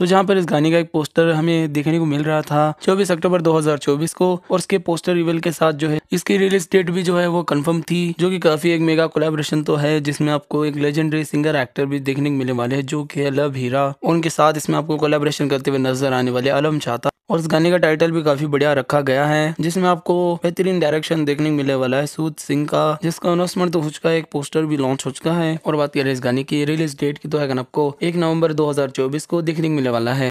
तो जहाँ पर इस गाने का एक पोस्टर हमें देखने को मिल रहा था चौबीस अक्टूबर 2024 को और उसके पोस्टर रिवेल के साथ जो है इसकी रिलीज डेट भी जो है वो कंफर्म थी जो कि काफी एक मेगा कोलेबोरेशन तो है जिसमें आपको एक लेजेंडरी सिंगर एक्टर भी देखने को मिलने वाले है जो कि लव हीरा उनके साथ इसमें आपको कोलेबोरेशन करते हुए नजर आने वाले अलम चाहता और इस गाने का टाइटल भी काफी बढ़िया रखा गया है जिसमें आपको बेहतरीन डायरेक्शन देखने मिलने वाला है सूद सिंह का जिसका अनाउंसमेंट तो हो चुका है एक पोस्टर भी लॉन्च हो चुका है और बात करें इस गाने की रिलीज डेट की तो है आपको एक नवंबर 2024 को देखने को मिलने वाला है